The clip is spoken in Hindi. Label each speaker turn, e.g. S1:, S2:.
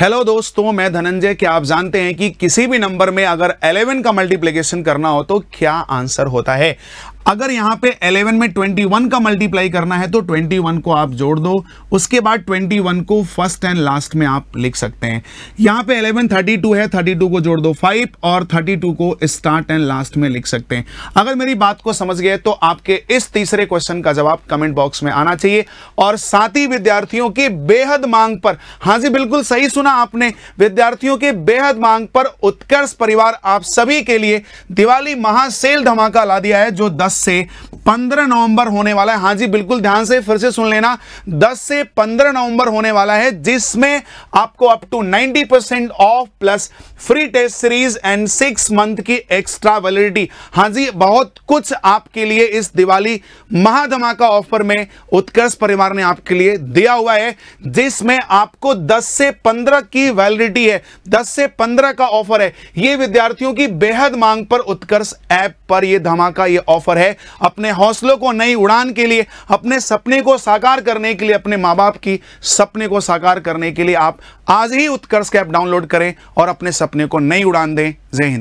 S1: हेलो दोस्तों मैं धनंजय क्या आप जानते हैं कि किसी भी नंबर में अगर 11 का मल्टीप्लीकेशन करना हो तो क्या आंसर होता है अगर यहां पे 11 में 21 का मल्टीप्लाई करना है तो 21 को आप जोड़ दो उसके बाद 21 को फर्स्ट एंड लास्ट में आप लिख सकते हैं यहां पे 11 32 है 32 को जोड़ दो 5 और 32 को स्टार्ट एंड लास्ट में लिख सकते हैं अगर मेरी बात को समझ गए तो आपके इस तीसरे क्वेश्चन का जवाब कमेंट बॉक्स में आना चाहिए और साथ ही विद्यार्थियों की बेहद मांग पर हाँ जी बिल्कुल सही सुना आपने विद्यार्थियों के बेहद मांग पर उत्कर्ष परिवार आप सभी के लिए दिवाली महासेल धमाका ला दिया है जो दस 10 से 15 नवंबर होने वाला है हाँ जी बिल्कुल ध्यान से फिर से सुन लेना 10 से 15 नवंबर होने वाला है जिसमें आपको up to 90 percent off plus free test series and six month की एक्स्ट्रा वैलिडिटी हाँ जी बहुत कुछ आपके लिए इस दिवाली महाधमाका ऑफर में उत्कर्ष परिवार ने आपके लिए दिया हुआ है जिसमें आपको 10 से 15 की वैलिडिटी है 10 से 15 का ऑफर है ये विद्यार्थियों की बेहद मांग पर उत्कर्ष ऐप पर यह धमाका ये ऑफर है अपने हौसलों को नई उड़ान के लिए अपने सपने को साकार करने के लिए अपने माँ बाप की सपने को साकार करने के लिए आप आज ही उत्कर्ष कैप डाउनलोड करें और अपने सपने को नई उड़ान दें जय हिंद